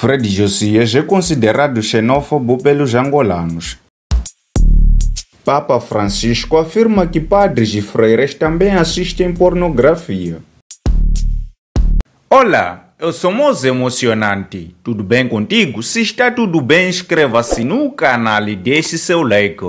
Fred Josias é considerado xenófobo pelos angolanos. Papa Francisco afirma que padres e freiras também assistem pornografia. Olá, eu sou Mose Emocionante. Tudo bem contigo? Se está tudo bem, inscreva-se no canal e deixe seu like.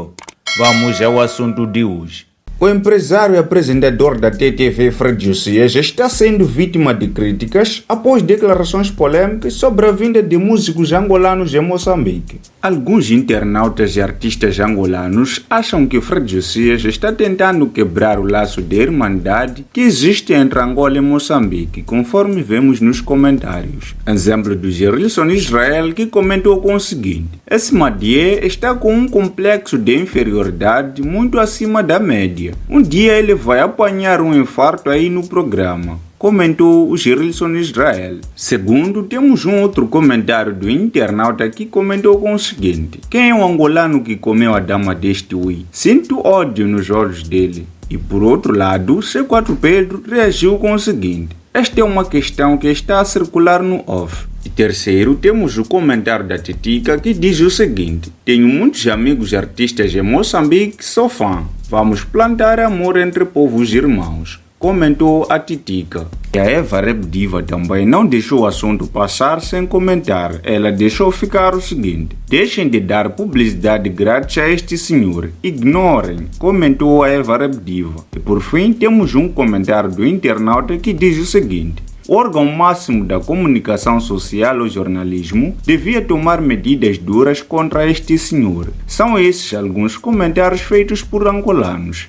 Vamos ao assunto de hoje. O empresário e apresentador da TTV Fred Jussias está sendo vítima de críticas após declarações polêmicas sobre a vinda de músicos angolanos de Moçambique. Alguns internautas e artistas angolanos acham que Fred Josias está tentando quebrar o laço de irmandade que existe entre Angola e Moçambique, conforme vemos nos comentários. Exemplo do Gerilson Israel que comentou com o seguinte: Esse Madier está com um complexo de inferioridade muito acima da média. Um dia ele vai apanhar um infarto aí no programa comentou o Wilson Israel. Segundo, temos um outro comentário do internauta que comentou com o seguinte: Quem é o angolano que comeu a dama deste ui? Sinto ódio nos olhos dele. E por outro lado, C4 Pedro reagiu com o seguinte: Esta é uma questão que está a circular no off. E terceiro, temos o comentário da Titica que diz o seguinte: Tenho muitos amigos artistas em Moçambique que sou fã. Vamos plantar amor entre povos irmãos comentou a Titica. E a Eva Rebdiva também não deixou o assunto passar sem comentar. Ela deixou ficar o seguinte: Deixem de dar publicidade grátis a este senhor. Ignorem, comentou a Eva Rebdiva. E por fim, temos um comentário do internauta que diz o seguinte: o órgão máximo da comunicação social ou jornalismo devia tomar medidas duras contra este senhor. São esses alguns comentários feitos por angolanos.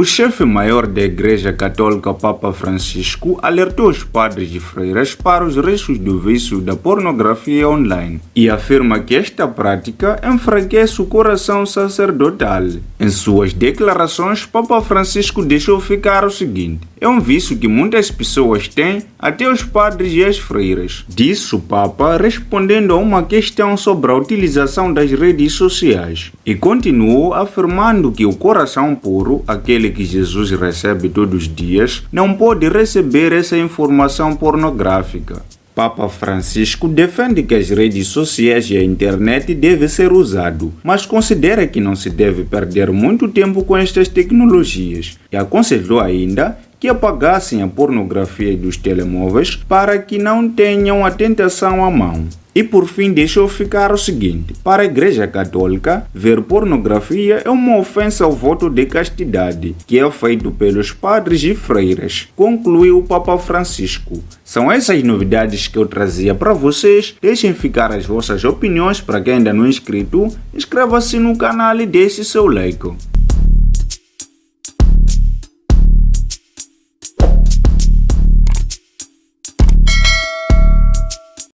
O chefe maior da Igreja Católica, Papa Francisco, alertou os padres e freiras para os riscos do vício da pornografia online e afirma que esta prática enfraquece o coração sacerdotal. Em suas declarações, Papa Francisco deixou ficar o seguinte: é um vício que muitas pessoas têm, até os padres e as freiras. Disse o Papa respondendo a uma questão sobre a utilização das redes sociais. E continuou afirmando que o coração puro, aquele que Jesus recebe todos os dias, não pode receber essa informação pornográfica. Papa Francisco defende que as redes sociais e a internet devem ser usado, mas considera que não se deve perder muito tempo com estas tecnologias e aconselhou ainda que apagassem a pornografia dos telemóveis para que não tenham a tentação à mão. E por fim, deixou ficar o seguinte: para a Igreja Católica, ver pornografia é uma ofensa ao voto de castidade, que é feito pelos padres e freiras, concluiu o Papa Francisco. São essas novidades que eu trazia para vocês. Deixem ficar as vossas opiniões. Para quem ainda não é inscrito, inscreva-se no canal e deixe seu like.